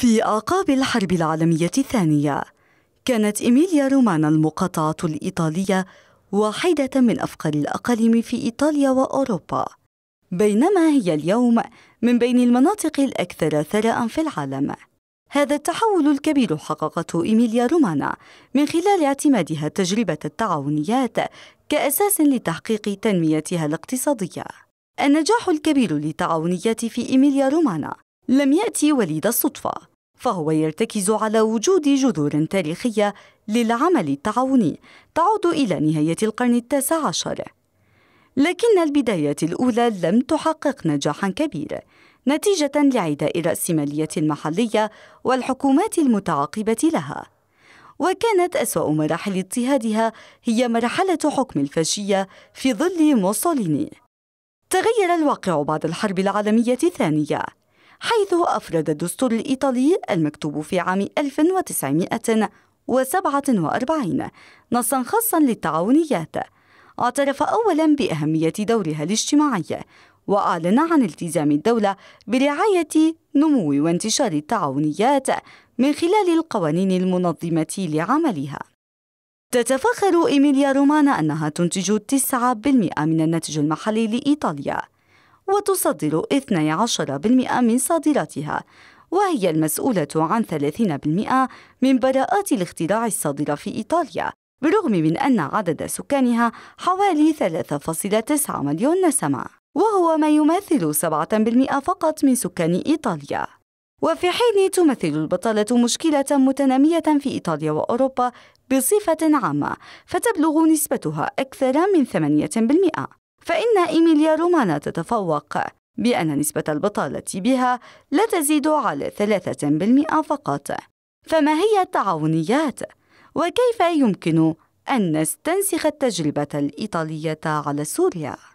في أعقاب الحرب العالمية الثانية كانت إيميليا رومانا المقاطعة الإيطالية واحدة من أفقر الأقاليم في إيطاليا وأوروبا بينما هي اليوم من بين المناطق الأكثر ثراء في العالم هذا التحول الكبير حققته إيميليا رومانا من خلال اعتمادها تجربة التعاونيات كأساس لتحقيق تنميتها الاقتصادية النجاح الكبير للتعاونيات في إيميليا رومانا لم يأتي وليد الصدفة فهو يرتكز على وجود جذور تاريخية للعمل التعاوني تعود إلى نهاية القرن التاسع عشر لكن البدايات الأولى لم تحقق نجاحا كبيرا نتيجة لعداء الرأسمالية المحلية والحكومات المتعاقبة لها وكانت أسوأ مراحل اضطهادها هي مرحلة حكم الفاشية في ظل موسوليني تغير الواقع بعد الحرب العالمية الثانية حيث أفرد الدستور الإيطالي المكتوب في عام 1947 نصا خاصا للتعاونيات اعترف أولا بأهمية دورها الاجتماعي وأعلن عن التزام الدولة برعاية نمو وانتشار التعاونيات من خلال القوانين المنظمة لعملها. تتفخر إيميليا رومانا أنها تنتج 9% من الناتج المحلي لإيطاليا، وتصدر 12% من صادراتها وهي المسؤولة عن 30% من براءات الاختراع الصادرة في إيطاليا بالرغم من أن عدد سكانها حوالي 3.9 مليون نسمة وهو ما يمثل 7% فقط من سكان إيطاليا وفي حين تمثل البطالة مشكلة متنامية في إيطاليا وأوروبا بصفة عامة فتبلغ نسبتها أكثر من 8% فإن إيميليا رومانا تتفوق بأن نسبة البطالة بها لا تزيد على 3% فقط فما هي التعاونيات؟ وكيف يمكن أن نستنسخ التجربة الإيطالية على سوريا؟